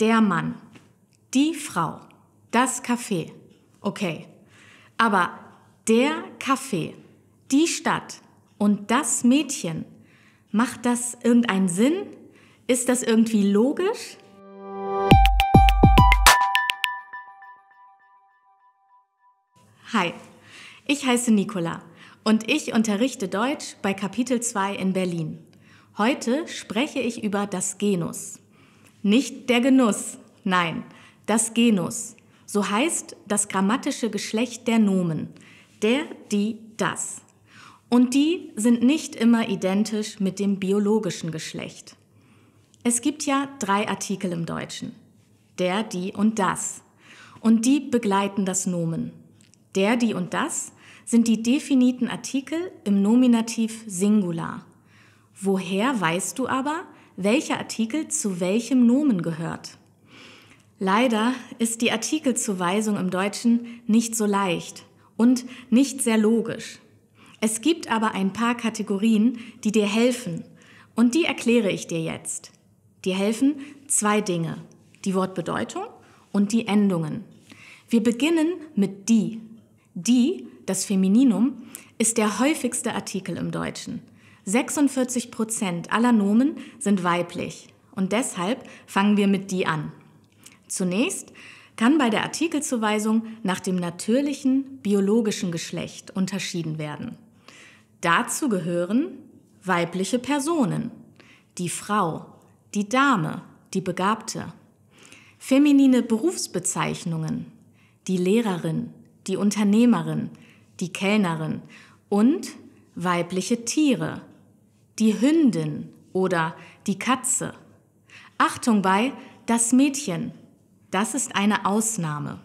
der Mann, die Frau, das Café, okay. Aber der Café, die Stadt und das Mädchen, macht das irgendeinen Sinn? Ist das irgendwie logisch? Hi, ich heiße Nicola und ich unterrichte Deutsch bei Kapitel 2 in Berlin. Heute spreche ich über das Genus. Nicht der Genuss, nein, das Genus. So heißt das grammatische Geschlecht der Nomen. Der, die, das. Und die sind nicht immer identisch mit dem biologischen Geschlecht. Es gibt ja drei Artikel im Deutschen. Der, die und das. Und die begleiten das Nomen. Der, die und das sind die definiten Artikel im Nominativ Singular. Woher weißt du aber, welcher Artikel zu welchem Nomen gehört. Leider ist die Artikelzuweisung im Deutschen nicht so leicht und nicht sehr logisch. Es gibt aber ein paar Kategorien, die dir helfen und die erkläre ich dir jetzt. Dir helfen zwei Dinge, die Wortbedeutung und die Endungen. Wir beginnen mit die. Die, das Femininum, ist der häufigste Artikel im Deutschen. 46 Prozent aller Nomen sind weiblich und deshalb fangen wir mit die an. Zunächst kann bei der Artikelzuweisung nach dem natürlichen biologischen Geschlecht unterschieden werden. Dazu gehören weibliche Personen, die Frau, die Dame, die Begabte, feminine Berufsbezeichnungen, die Lehrerin, die Unternehmerin, die Kellnerin und weibliche Tiere, die Hündin oder die Katze. Achtung bei das Mädchen. Das ist eine Ausnahme.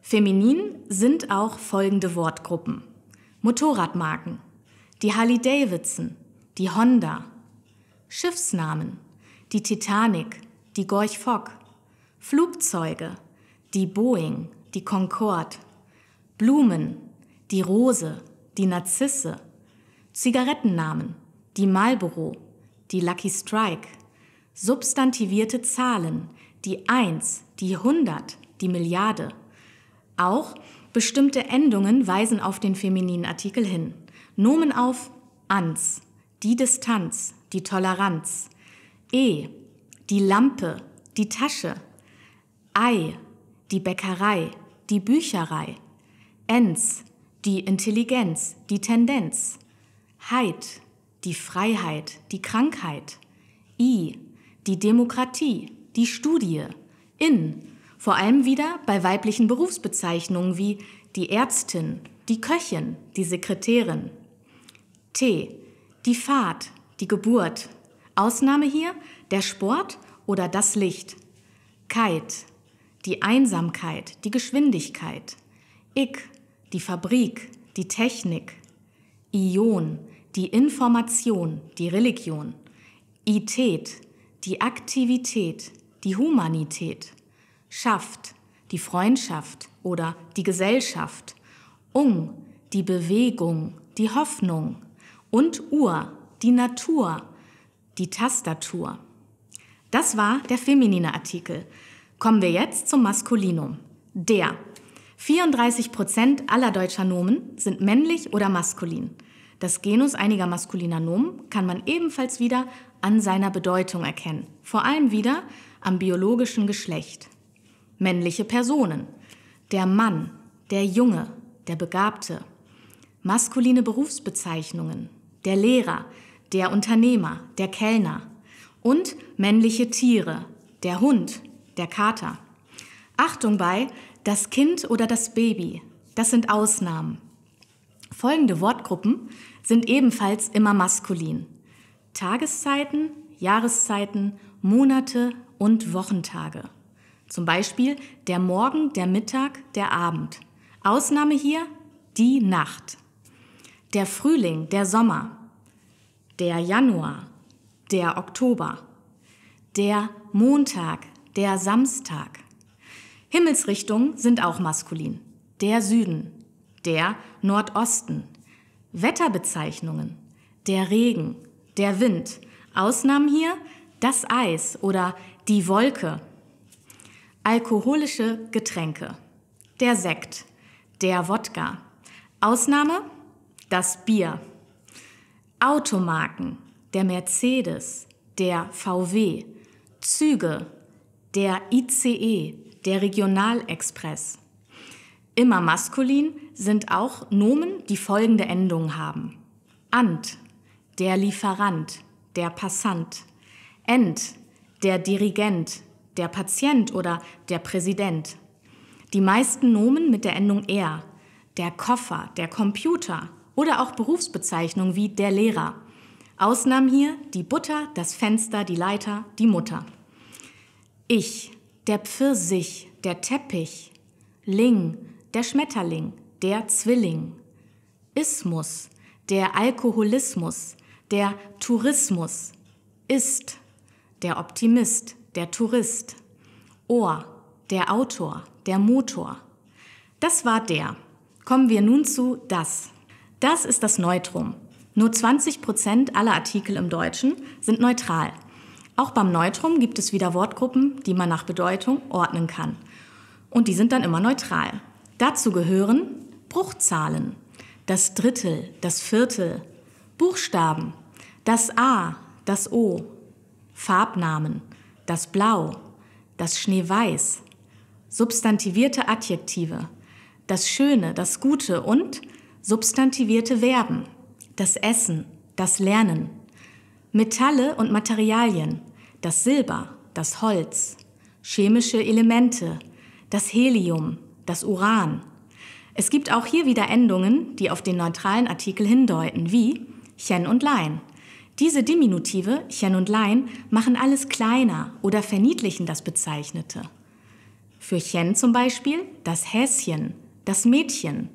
Feminin sind auch folgende Wortgruppen. Motorradmarken, die Harley Davidson, die Honda, Schiffsnamen, die Titanic, die Gorch Fock, Flugzeuge, die Boeing, die Concorde, Blumen, die Rose, die Narzisse, Zigarettennamen, die Marlboro, die Lucky Strike, substantivierte Zahlen, die 1, die 100, die Milliarde. Auch bestimmte Endungen weisen auf den femininen Artikel hin. Nomen auf ans, die Distanz, die Toleranz. E, die Lampe, die Tasche. Ei, die Bäckerei, die Bücherei. Ens, die Intelligenz, die Tendenz. Heid, die Freiheit, die Krankheit, I, die Demokratie, die Studie, in, vor allem wieder bei weiblichen Berufsbezeichnungen wie die Ärztin, die Köchin, die Sekretärin. T, die Fahrt, die Geburt. Ausnahme hier der Sport oder das Licht. Kite, die Einsamkeit, die Geschwindigkeit. Ick, die Fabrik, die Technik. Ion, die Information, die Religion, Ität, die Aktivität, die Humanität, Schaft, die Freundschaft oder die Gesellschaft, Ung, die Bewegung, die Hoffnung und Ur, die Natur, die Tastatur. Das war der feminine Artikel. Kommen wir jetzt zum Maskulinum. Der. 34 Prozent aller deutscher Nomen sind männlich oder maskulin. Das Genus einiger maskuliner Nomen kann man ebenfalls wieder an seiner Bedeutung erkennen, vor allem wieder am biologischen Geschlecht. Männliche Personen, der Mann, der Junge, der Begabte, maskuline Berufsbezeichnungen, der Lehrer, der Unternehmer, der Kellner und männliche Tiere, der Hund, der Kater. Achtung bei, das Kind oder das Baby, das sind Ausnahmen. Folgende Wortgruppen sind ebenfalls immer maskulin. Tageszeiten, Jahreszeiten, Monate und Wochentage. Zum Beispiel der Morgen, der Mittag, der Abend. Ausnahme hier die Nacht. Der Frühling, der Sommer. Der Januar, der Oktober. Der Montag, der Samstag. Himmelsrichtungen sind auch maskulin. Der Süden, der Nordosten. Wetterbezeichnungen, der Regen, der Wind. Ausnahmen hier das Eis oder die Wolke. Alkoholische Getränke, der Sekt, der Wodka. Ausnahme das Bier. Automarken, der Mercedes, der VW. Züge, der ICE, der Regionalexpress. Immer maskulin, sind auch Nomen, die folgende Endung haben. Ant, der Lieferant, der Passant. Ent, der Dirigent, der Patient oder der Präsident. Die meisten Nomen mit der Endung er, der Koffer, der Computer oder auch Berufsbezeichnungen wie der Lehrer. Ausnahmen hier die Butter, das Fenster, die Leiter, die Mutter. Ich, der Pfirsich, der Teppich, Ling, der Schmetterling, der Zwilling, Ismus, der Alkoholismus, der Tourismus, ist, der Optimist, der Tourist, Ohr, der Autor, der Motor. Das war der. Kommen wir nun zu das. Das ist das Neutrum. Nur 20 Prozent aller Artikel im Deutschen sind neutral. Auch beim Neutrum gibt es wieder Wortgruppen, die man nach Bedeutung ordnen kann. Und die sind dann immer neutral. Dazu gehören Bruchzahlen, das Drittel, das Viertel, Buchstaben, das A, das O, Farbnamen, das Blau, das Schneeweiß, substantivierte Adjektive, das Schöne, das Gute und substantivierte Verben, das Essen, das Lernen, Metalle und Materialien, das Silber, das Holz, chemische Elemente, das Helium, das Uran, es gibt auch hier wieder Endungen, die auf den neutralen Artikel hindeuten, wie chen und lein. Diese Diminutive, chen und lein, machen alles kleiner oder verniedlichen das Bezeichnete. Für chen zum Beispiel das Häschen, das Mädchen,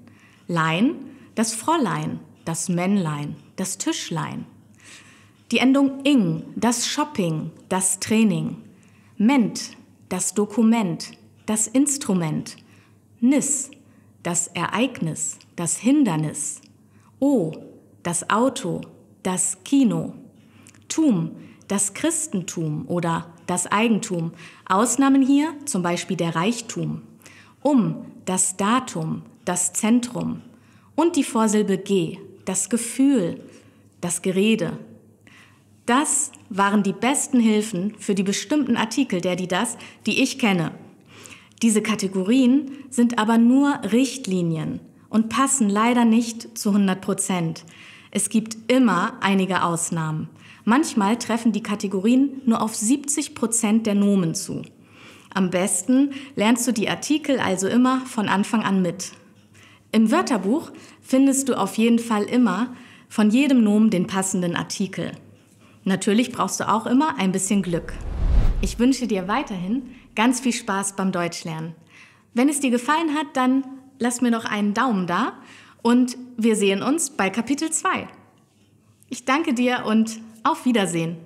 lein das Fräulein, das Männlein, das Tischlein. Die Endung ing, das Shopping, das Training. Ment, das Dokument, das Instrument. Nis, das Ereignis, das Hindernis. O, das Auto, das Kino. Tum, das Christentum oder das Eigentum. Ausnahmen hier zum Beispiel der Reichtum. Um, das Datum, das Zentrum. Und die Vorsilbe G, das Gefühl, das Gerede. Das waren die besten Hilfen für die bestimmten Artikel der die das, die ich kenne. Diese Kategorien sind aber nur Richtlinien und passen leider nicht zu 100 Prozent. Es gibt immer einige Ausnahmen. Manchmal treffen die Kategorien nur auf 70 Prozent der Nomen zu. Am besten lernst du die Artikel also immer von Anfang an mit. Im Wörterbuch findest du auf jeden Fall immer von jedem Nomen den passenden Artikel. Natürlich brauchst du auch immer ein bisschen Glück. Ich wünsche dir weiterhin ganz viel Spaß beim Deutschlernen. Wenn es dir gefallen hat, dann lass mir noch einen Daumen da und wir sehen uns bei Kapitel 2. Ich danke dir und auf Wiedersehen.